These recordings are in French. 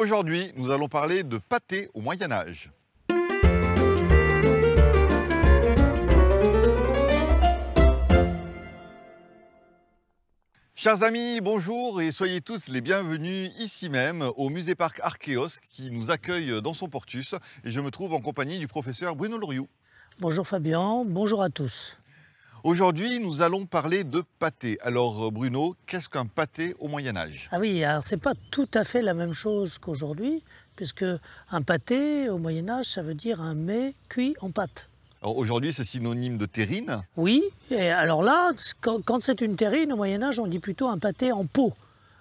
Aujourd'hui, nous allons parler de pâté au Moyen Âge. Chers amis, bonjour et soyez tous les bienvenus ici même au musée parc Archéos qui nous accueille dans son portus et je me trouve en compagnie du professeur Bruno Loriou. Bonjour Fabien, bonjour à tous. Aujourd'hui, nous allons parler de pâté. Alors euh, Bruno, qu'est-ce qu'un pâté au Moyen Âge Ah oui, alors c'est pas tout à fait la même chose qu'aujourd'hui, puisque un pâté au Moyen Âge, ça veut dire un mets cuit en pâte. Alors aujourd'hui, c'est synonyme de terrine Oui, et alors là, quand c'est une terrine au Moyen Âge, on dit plutôt un pâté en pot.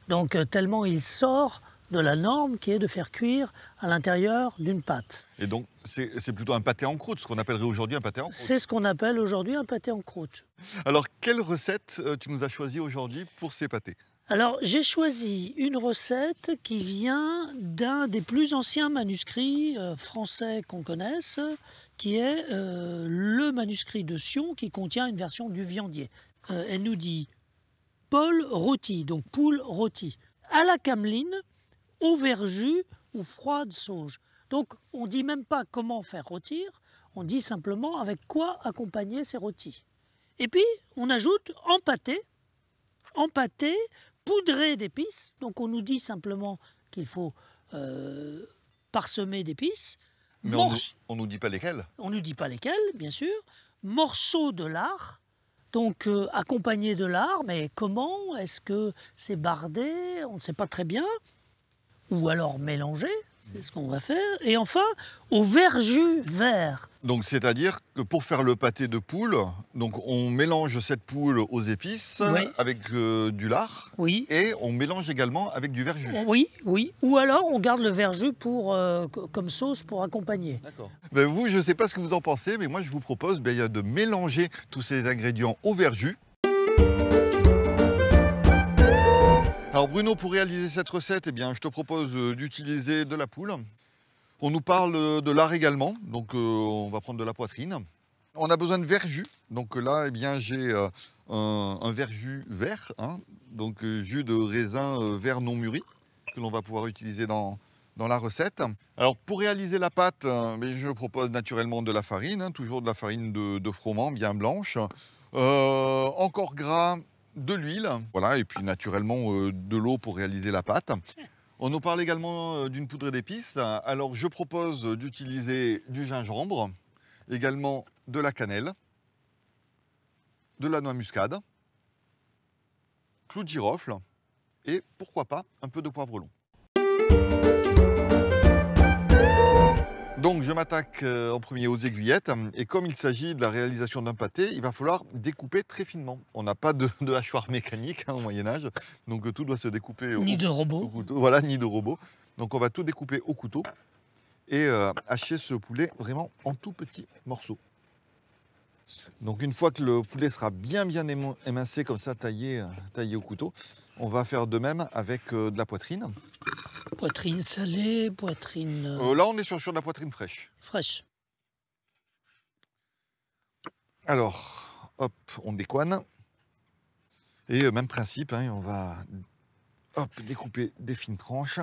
Donc euh, tellement il sort de la norme qui est de faire cuire à l'intérieur d'une pâte. Et donc, c'est plutôt un pâté en croûte, ce qu'on appellerait aujourd'hui un pâté en croûte C'est ce qu'on appelle aujourd'hui un pâté en croûte. Alors, quelle recette euh, tu nous as choisi aujourd'hui pour ces pâtés alors, j'ai choisi une recette qui vient d'un des plus anciens manuscrits euh, français qu'on connaisse, qui est euh, le manuscrit de Sion, qui contient une version du viandier. elle nous dit Paul rôti, donc poule rôti. À la cameline, au verjus ou froide de sauge. Donc on ne dit même pas comment faire rôtir, on dit simplement avec quoi accompagner ces rôtis. Et puis on ajoute empâté, empâté, poudré d'épices. Donc on nous dit simplement qu'il faut euh, parsemer d'épices. Mais on ne nous dit pas lesquelles On ne nous dit pas lesquels, bien sûr. Morceaux de lard, donc euh, accompagner de lard, mais comment Est-ce que c'est bardé On ne sait pas très bien ou alors mélanger, c'est ce qu'on va faire. Et enfin, au verjus vert. Donc c'est-à-dire que pour faire le pâté de poule, donc on mélange cette poule aux épices avec euh, du lard. Oui. Et on mélange également avec du verjus. Oh, oui, oui. Ou alors on garde le verjus pour euh, comme sauce pour accompagner. D'accord. Ben, vous, je ne sais pas ce que vous en pensez, mais moi je vous propose ben, de mélanger tous ces ingrédients au verjus Alors Bruno, pour réaliser cette recette, eh bien, je te propose euh, d'utiliser de la poule. On nous parle euh, de l'art également, donc euh, on va prendre de la poitrine. On a besoin de verjus, donc là eh bien, j'ai un, un, verjus vert, hein, donc jus de raisin vert non mûri, que l'on va pouvoir utiliser dans, la recette. Alors pour réaliser la pâte, je propose naturellement de la farine, hein, toujours de la farine de, de froment bien blanche. encore gras, de l'huile, voilà, et puis naturellement euh, de l'eau pour réaliser la pâte. On nous parle également euh, d'une poudre d'épices. Alors je propose d'utiliser du gingembre, également de la cannelle, de la noix muscade, clou de girofle et pourquoi pas un peu de poivre long. je m'attaque euh, en premier aux aiguillettes. Et comme il s'agit de la réalisation d'un pâté, il va falloir découper très finement. On n'a pas de, de, hachoir mécanique hein, au Moyen-Âge, donc euh, tout doit se découper au, ni de robot. Voilà, ni de robot. Donc on va tout découper au couteau et euh, hacher ce poulet vraiment en tout petits morceaux. Donc une fois que le poulet sera bien bien émincé comme ça, taillé, taillé au couteau, on va faire de même avec de la poitrine. Poitrine salée, poitrine. Euh, euh, là, on est sur, sur de la poitrine fraîche. Fraîche. Alors, hop, on décoine. Et euh, même principe, hein, on va hop, découper des fines tranches.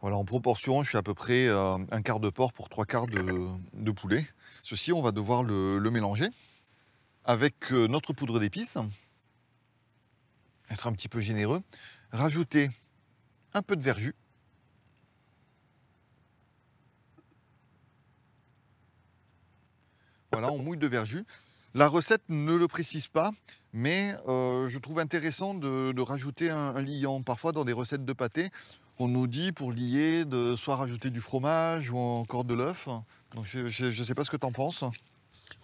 Voilà, en proportion, je suis à peu près un quart de porc pour trois quarts de, poulet. Ceci, on va devoir le mélanger avec notre poudre d'épices être un petit peu généreux, rajouter un peu de verjus. Voilà, on mouille de verju. La recette ne le précise pas, mais euh, je trouve intéressant de, rajouter un, liant. Parfois, dans des recettes de pâté, on nous dit pour lier de soit rajouter du fromage ou encore de l'œuf. Donc, je ne sais pas ce que tu en penses.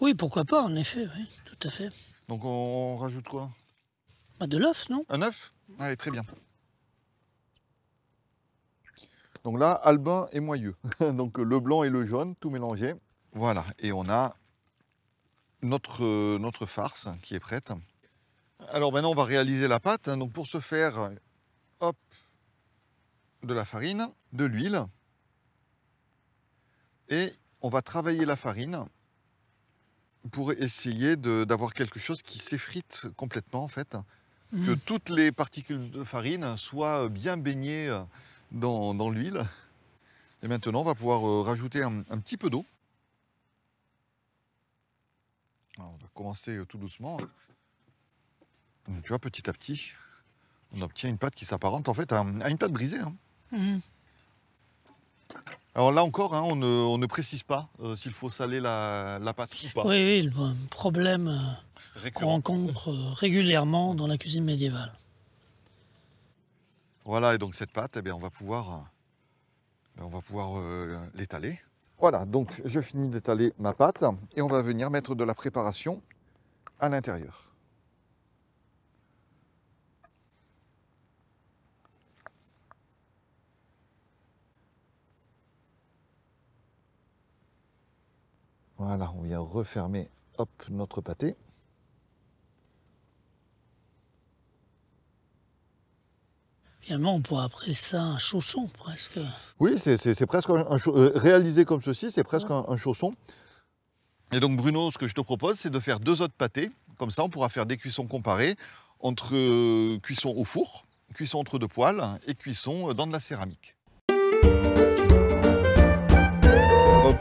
Oui, pourquoi pas, en effet, oui, tout à fait. Donc, on rajoute quoi ah, de l'œuf, non Un œuf Allez, très bien. Donc là, albin et moyeux. Donc le blanc et le jaune, tout mélangé. Voilà, et on a notre, euh, notre farce qui est prête. Alors maintenant, on va réaliser la pâte. Donc pour ce faire, hop, de la farine, de l'huile. Et on va travailler la farine pour essayer d'avoir quelque chose qui s'effrite complètement en fait que mhm. toutes les particules de farine soient euh, bien baignées euh, dans, l'huile. Et maintenant, on va pouvoir euh, rajouter un, petit peu d'eau. On va commencer tout doucement. tu vois, petit à petit, on obtient une pâte qui s'apparente en fait à, une pâte brisée. Hein. Mhm. Alors là encore, hein, on, ne, précise pas euh, s'il faut saler la, pâte ou pas. Oui, oui le problème euh, qu'on rencontre euh, régulièrement dans la cuisine médiévale. Voilà, et donc cette pâte, eh bien, on va pouvoir, pouvoir l'étaler. Voilà, donc je finis d'étaler ma pâte et on va venir mettre de la préparation à l'intérieur. Voilà, on vient refermer notre pâté. Finalement, on pourrait appeler ça un chausson presque. Oui, c'est presque un, euh, réalisé comme ceci, c'est presque un, chausson. Et donc Bruno, ce que je te propose, c'est de faire deux autres pâtés. Comme ça, on pourra faire des cuissons comparées entre euh, cuisson au four, cuisson entre deux poils et cuisson euh, dans de la céramique.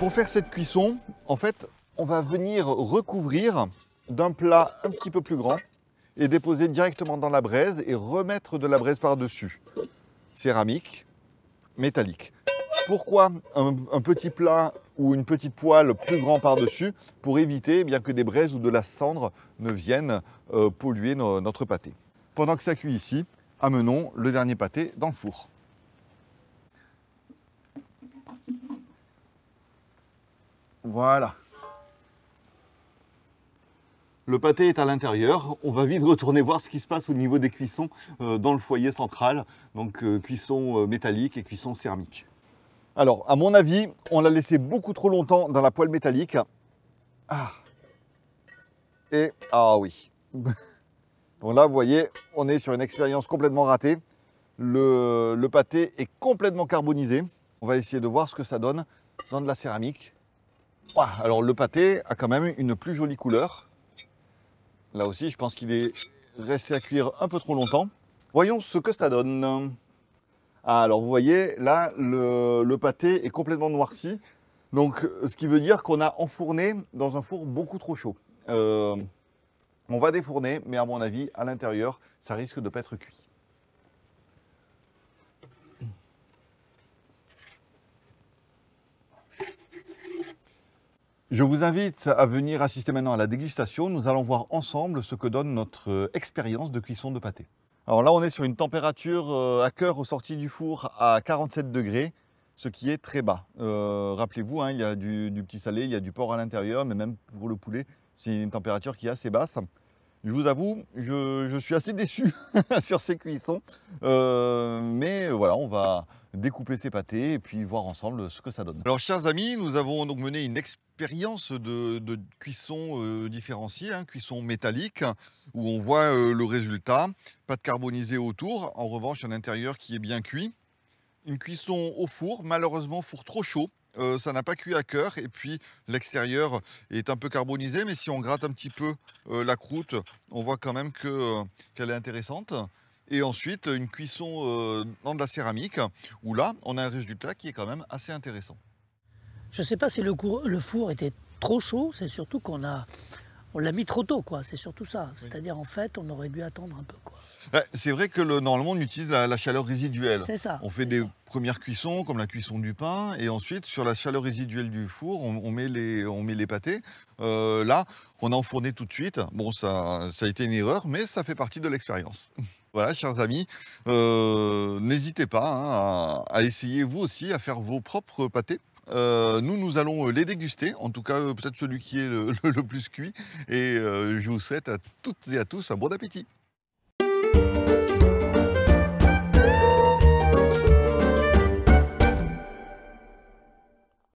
Pour faire cette cuisson, en fait, on va venir recouvrir d'un plat un petit peu plus grand et déposer directement dans la braise et remettre de la braise par-dessus. Céramique, métallique. Pourquoi un, petit plat ou une petite poêle plus grand par-dessus Pour éviter eh bien que des braises ou de la cendre ne viennent euh, polluer notre pâté. Pendant que ça cuit ici, amenons le dernier pâté dans le four. Voilà. Le pâté est à l'intérieur. On va vite retourner voir ce qui se passe au niveau des cuissons euh, dans le foyer central. Donc euh, cuisson euh, métallique et cuisson céramique. Alors, à mon avis, on l'a laissé beaucoup trop longtemps dans la poêle métallique. Ah. Et, ah oui. Bon là, vous voyez, on est sur une expérience complètement ratée. le pâté est complètement carbonisé. On va essayer de voir ce que ça donne dans de la céramique alors le pâté a quand même une plus jolie couleur. Là aussi, je pense qu'il est resté à cuire un peu trop longtemps. Voyons ce que ça donne. Ah, alors vous voyez, là, le, pâté est complètement noirci. Donc, ce qui veut dire qu'on a enfourné dans un four beaucoup trop chaud. Euh, on va défourner, mais à mon avis, à l'intérieur, ça risque de ne pas être cuit. Je vous invite à venir assister maintenant à la dégustation. Nous allons voir ensemble ce que donne notre euh, expérience de cuisson de pâté. Alors là, on est sur une température euh, à cœur aux sorties du four à 47 degrés, ce qui est très bas. Euh, rappelez-vous, hein, il y a du petit salé, il y a du porc à l'intérieur, mais même pour le poulet, c'est une température qui est assez basse. Je vous avoue, je, suis assez déçu sur ces cuissons. Euh, mais voilà, on va découper ces pâtés et puis voir ensemble ce que ça donne. Alors, chers amis, nous avons donc mené une expérience de, cuisson euh, différenciée, hein, cuisson métallique, où on voit euh, le résultat. Pas de carbonisée autour, en revanche, un intérieur qui est bien cuit. Une cuisson au four, malheureusement four trop chaud, euh, ça n'a pas cuit à cœur et puis l'extérieur est un peu carbonisé mais si on gratte un petit peu euh, la croûte on voit quand même euh, qu'elle est intéressante et ensuite une cuisson dans de la céramique où là on a un résultat qui est quand même assez intéressant. Je ne sais pas si le four était trop chaud, c'est surtout qu'on a on l'a mis trop tôt, quoi. C'est surtout ça. C'est-à-dire, en fait, on aurait dû attendre un peu, c'est vrai que le, normalement, on utilise la, chaleur résiduelle. ça. On fait des premières cuissons, comme la cuisson du pain, et ensuite, sur la chaleur résiduelle du four, on, met, les, on met les pâtés. Euh, là, on a enfourné tout de suite. Bon, ça, ça a été une erreur, mais ça fait partie de l'expérience. voilà, chers amis, euh, n'hésitez pas hein, à essayer, vous aussi, à faire vos propres pâtés. Euh, nous, nous allons euh, les déguster, en tout cas euh, peut-être celui qui est le, plus cuit. Et je vous souhaite à toutes et à tous un bon appétit.